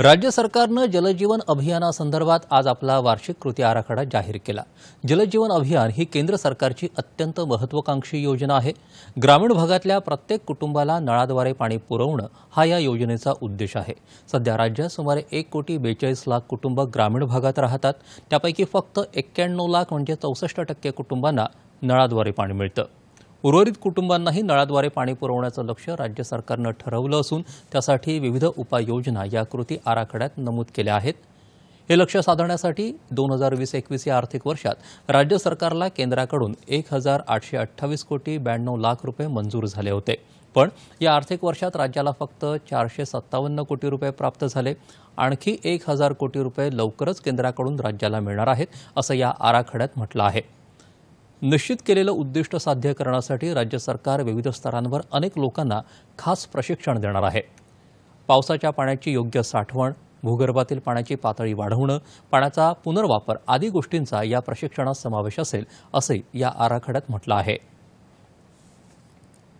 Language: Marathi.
राज्य सरकारनं जलजीवन अभियानासंदर्भात आज आपला वार्षिक कृती आराखडा जाहीर केला जलजीवन अभियान ही केंद्र सरकारची अत्यंत महत्वाकांक्षी योजना आहे ग्रामीण भागातल्या प्रत्येक कुटुंबाला नळाद्वारे पाणी पुरवणं हा या योजनेचा उद्देश आहे सध्या राज्यात सुमारे एक कोटी बेचाळीस लाख कुटुंब ग्रामीण भागात राहतात त्यापैकी फक्त एक्क्याण्णव लाख म्हणजे चौसष्ट टक्के कुटुंबांना नळाद्वारे पाणी मिळतं उर्वरित कुटुंबांनाही नळाद्वारे पाणी पुरवण्याचं लक्ष राज्य सरकारनं ठरवलं असून त्यासाठी विविध उपाययोजना या कृती आराखड्यात नमूद केल्या आहेत हे लक्ष साधण्यासाठी दोन हजार वीस एकवीस या आर्थिक वर्षात राज्य सरकारला केंद्राकडून एक हजार आठशे अठ्ठावीस कोटी ब्याण्णव लाख रुपये मंजूर झाले होते पण या आर्थिक वर्षात राज्याला फक्त चारशे सत्तावन्न कोटी रुपये प्राप्त झाले आणखी एक हजार कोटी रुपये लवकरच केंद्राकडून राज्याला मिळणार आहेत असं या आराखड्यात म्हटलं आहे निश्चित केलेलं उद्दिष्ट साध्य करण्यासाठी राज्य सरकार विविध स्तरांवर अनेक लोकांना खास प्रशिक्षण देणार आहे पावसाच्या पाण्याची योग्य साठवण भूगर्भातील पाण्याची पातळी वाढवणं पाण्याचा पुनर्वापर आदी गोष्टींचा या प्रशिक्षणात समावेश असेल असंही या आराखड्यात म्हटलं आहे